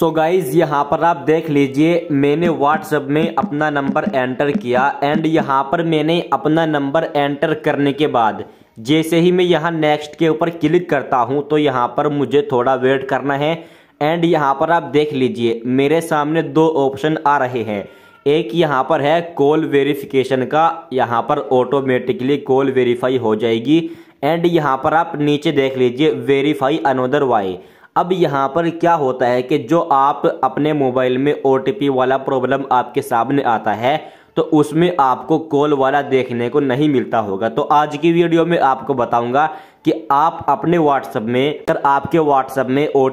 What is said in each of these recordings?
सो so guys यहाँ पर आप देख लीजिए मैंने व्हाट्सएप में अपना नंबर एंटर किया एंड यहाँ पर मैंने अपना नंबर एंटर करने के बाद जैसे ही मैं यहाँ नेक्स्ट के ऊपर क्लिक करता हूँ तो यहाँ पर मुझे थोड़ा वेट करना है एंड यहाँ पर आप देख लीजिए मेरे सामने दो ऑप्शन आ रहे हैं एक यहाँ पर है कॉल वेरिफिकेशन का यहाँ पर ऑटोमेटिकली कॉल वेरीफाई हो जाएगी एंड यहाँ पर आप नीचे देख लीजिए वेरीफाई अनोदर वाई अब यहाँ पर क्या होता है कि जो आप अपने मोबाइल में ओ वाला प्रॉब्लम आपके सामने आता है तो उसमें आपको कॉल वाला देखने को नहीं मिलता होगा तो आज की वीडियो में आपको बताऊंगा कि आप अपने व्हाट्सअप में अगर आपके व्हाट्सअप में ओ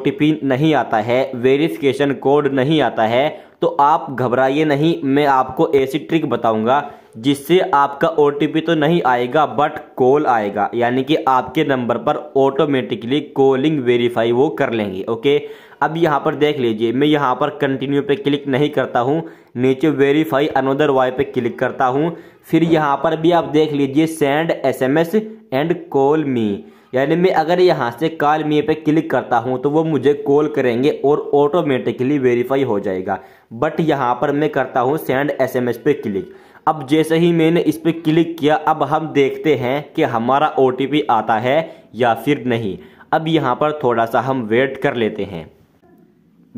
नहीं आता है वेरिफिकेशन कोड नहीं आता है तो आप घबराइए नहीं मैं आपको ऐसी ट्रिक बताऊंगा जिससे आपका ओ तो नहीं आएगा बट कॉल आएगा यानी कि आपके नंबर पर ऑटोमेटिकली कॉलिंग वेरीफाई वो कर लेंगे ओके अब यहाँ पर देख लीजिए मैं यहाँ पर कंटिन्यू पे क्लिक नहीं करता हूँ नीचे वेरीफाई अनदर वाई पे क्लिक करता हूँ फिर यहाँ पर भी आप देख लीजिए send S M S and call me यानी मैं अगर यहाँ से कॉल मी पे क्लिक करता हूँ तो वो मुझे कॉल करेंगे और ऑटोमेटिकली वेरीफाई हो जाएगा बट यहाँ पर मैं करता हूँ सेंड एसएमएस पे क्लिक अब जैसे ही मैंने इस पर क्लिक किया अब हम देखते हैं कि हमारा ओ आता है या फिर नहीं अब यहाँ पर थोड़ा सा हम वेट कर लेते हैं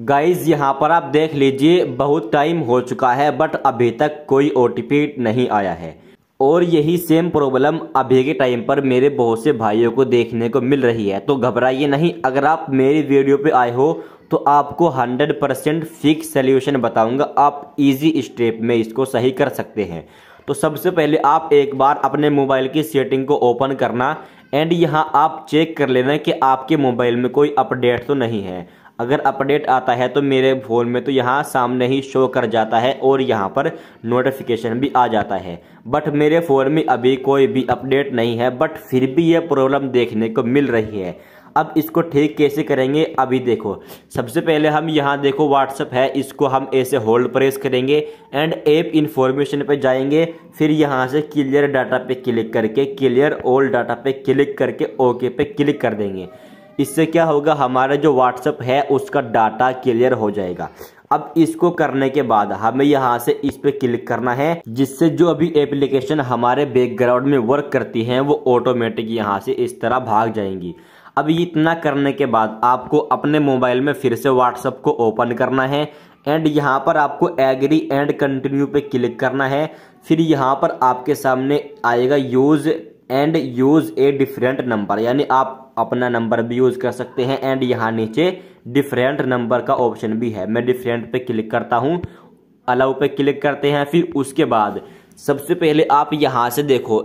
गाइज यहाँ पर आप देख लीजिए बहुत टाइम हो चुका है बट अभी तक कोई ओ नहीं आया है और यही सेम प्रॉब्लम अभी के टाइम पर मेरे बहुत से भाइयों को देखने को मिल रही है तो घबराइए नहीं अगर आप मेरी वीडियो पे आए हो तो आपको 100 परसेंट फिक्स सल्यूशन बताऊंगा आप इजी स्टेप में इसको सही कर सकते हैं तो सबसे पहले आप एक बार अपने मोबाइल की सेटिंग को ओपन करना एंड यहाँ आप चेक कर लेना कि आपके मोबाइल में कोई अपडेट तो नहीं है अगर अपडेट आता है तो मेरे फ़ोन में तो यहाँ सामने ही शो कर जाता है और यहाँ पर नोटिफिकेशन भी आ जाता है बट मेरे फ़ोन में अभी कोई भी अपडेट नहीं है बट फिर भी ये प्रॉब्लम देखने को मिल रही है अब इसको ठीक कैसे करेंगे अभी देखो सबसे पहले हम यहाँ देखो व्हाट्सअप है इसको हम ऐसे होल्ड प्रेस करेंगे एंड ऐप इन्फॉर्मेशन पे जाएंगे फिर यहाँ से क्लियर डाटा पे क्लिक करके क्लियर ओल्ड डाटा पे क्लिक करके ओके पे क्लिक कर देंगे इससे क्या होगा हमारा जो व्हाट्सअप है उसका डाटा क्लियर हो जाएगा अब इसको करने के बाद हमें यहाँ से इस पे क्लिक करना है जिससे जो अभी एप्लीकेशन हमारे बैकग्राउंड में वर्क करती हैं वो ऑटोमेटिक यहाँ से इस तरह भाग जाएंगी अब इतना करने के बाद आपको अपने मोबाइल में फिर से व्हाट्सअप को ओपन करना है एंड यहाँ पर आपको एग्री एंड कंटिन्यू पे क्लिक करना है फिर यहाँ पर आपके सामने आएगा use and use a different number यानी आप अपना नंबर भी यूज कर सकते हैं एंड यहाँ नीचे डिफरेंट नंबर का ऑप्शन भी है मैं डिफरेंट पे क्लिक करता हूँ अलाउ पे क्लिक करते हैं फिर उसके बाद सबसे पहले आप यहाँ से देखो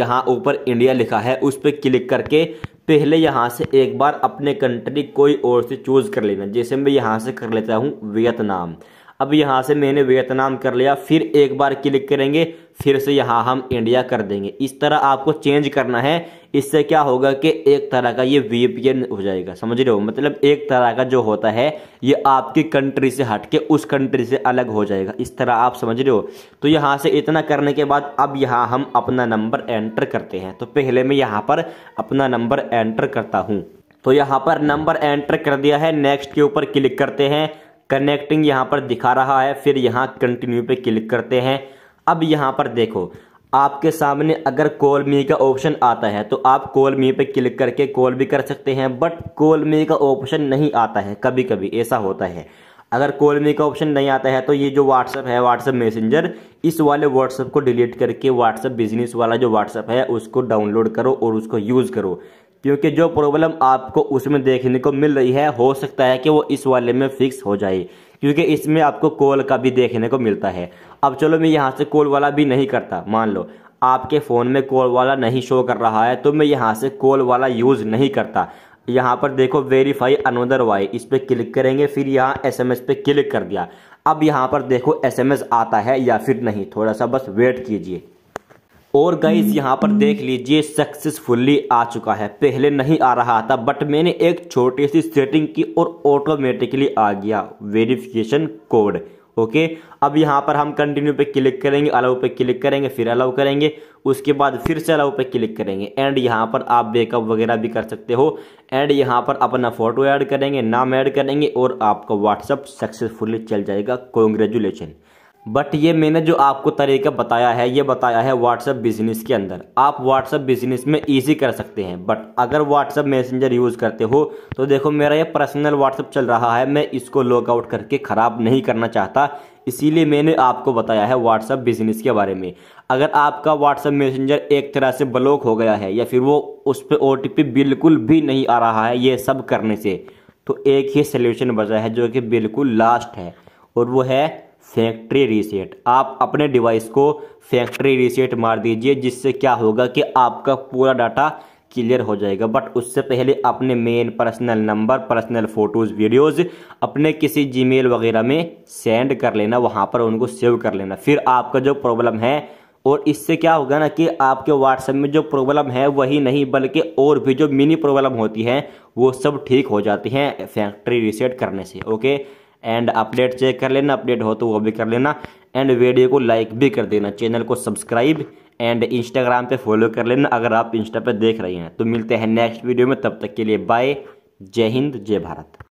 यहाँ ऊपर इंडिया लिखा है उस पर क्लिक करके पहले यहाँ से एक बार अपने कंट्री कोई और से चूज़ कर लेना जैसे मैं यहाँ से कर लेता हूँ वियतनाम अब यहाँ से मैंने वियतनाम कर लिया फिर एक बार क्लिक करेंगे फिर से यहाँ हम इंडिया कर देंगे इस तरह आपको चेंज करना है इससे क्या होगा कि एक तरह का ये वीपीएन हो जाएगा समझ रहे हो मतलब एक तरह का जो होता है ये आपकी कंट्री से हट के उस कंट्री से अलग हो जाएगा इस तरह आप समझ रहे हो तो यहाँ से इतना करने के बाद अब यहाँ हम अपना नंबर एंटर करते हैं तो पहले मैं यहाँ पर अपना नंबर एंटर करता हूँ तो यहाँ पर नंबर एंटर कर दिया है नेक्स्ट के ऊपर क्लिक करते हैं कनेक्टिंग यहाँ पर दिखा रहा है फिर यहाँ कंटिन्यू पे क्लिक करते हैं अब यहाँ पर देखो आपके सामने अगर कॉल मी का ऑप्शन आता है तो आप कॉल मी पे क्लिक करके कॉल भी कर सकते हैं बट कॉल मी का ऑप्शन नहीं आता है कभी कभी ऐसा होता है अगर कॉल मी का ऑप्शन नहीं आता है तो ये जो व्हाट्सअप है व्हाट्सअप मैसेंजर इस वाले व्हाट्सअप को डिलीट करके व्हाट्सअप बिजनेस वाला जो व्हाट्सअप है उसको डाउनलोड करो और उसको यूज़ करो क्योंकि जो प्रॉब्लम आपको उसमें देखने को मिल रही है हो सकता है कि वो इस वाले में फिक्स हो जाए क्योंकि इसमें आपको कॉल का भी देखने को मिलता है अब चलो मैं यहाँ से कॉल वाला भी नहीं करता मान लो आपके फ़ोन में कॉल वाला नहीं शो कर रहा है तो मैं यहाँ से कॉल वाला यूज़ नहीं करता यहाँ पर देखो वेरीफाई अनोदर वाई इस पर क्लिक करेंगे फिर यहाँ एस एम एस पे क्लिक कर दिया अब यहाँ पर देखो एस एम एस आता है या फिर नहीं थोड़ा सा बस वेट कीजिए और गाइज हम्म, यहाँ पर देख हम्म। लीजिए सक्सेसफुली आ चुका है पहले नहीं आ रहा था बट मैंने एक छोटी सी सेटिंग की और ऑटोमेटिकली आ गया वेरिफिकेशन कोड ओके अब यहाँ पर हम कंटिन्यू पे क्लिक करेंगे अलाउ पे क्लिक करेंगे फिर अलाउ करेंगे उसके बाद फिर से अलाउ पे क्लिक करेंगे एंड यहाँ पर आप बेकअप वगैरह भी कर सकते हो एंड यहाँ पर अपना फ़ोटो ऐड करेंगे नाम ऐड करेंगे और आपका व्हाट्सअप सक्सेसफुली चल जाएगा कॉन्ग्रेचुलेशन बट ये मैंने जो आपको तरीका बताया है ये बताया है व्हाट्सअप बिजनेस के अंदर आप व्हाट्सअप बिजनेस में इजी कर सकते हैं बट अगर व्हाट्सअप मैसेंजर यूज़ करते हो तो देखो मेरा ये पर्सनल व्हाट्सअप चल रहा है मैं इसको लॉग आउट करके ख़राब नहीं करना चाहता इसीलिए मैंने आपको बताया है व्हाट्सअप बिजनेस के बारे में अगर आपका व्हाट्सअप मैसेंजर एक तरह से ब्लॉक हो गया है या फिर वो उस पर ओ बिल्कुल भी नहीं आ रहा है ये सब करने से तो एक ही सल्यूशन बचा है जो कि बिल्कुल लास्ट है और वो है फैक्ट्री रीसेट आप अपने डिवाइस को फैक्ट्री रीसेट मार दीजिए जिससे क्या होगा कि आपका पूरा डाटा क्लियर हो जाएगा बट उससे पहले अपने main personal number personal photos videos अपने किसी जीमेल वगैरह में सेंड कर लेना वहाँ पर उनको सेव कर लेना फिर आपका जो प्रॉब्लम है और इससे क्या होगा ना कि आपके व्हाट्सएप में जो प्रॉब्लम है वही नहीं बल्कि और भी जो मिनी प्रॉब्लम होती हैं वो सब ठीक हो जाती हैं फैक्ट्री रीसेट करने से ओके एंड अपडेट चेक कर लेना अपडेट हो तो वो भी कर लेना एंड वीडियो को लाइक भी कर देना चैनल को सब्सक्राइब एंड इंस्टाग्राम पे फॉलो कर लेना अगर आप इंस्टा पे देख रहे हैं तो मिलते हैं नेक्स्ट वीडियो में तब तक के लिए बाय जय हिंद जय भारत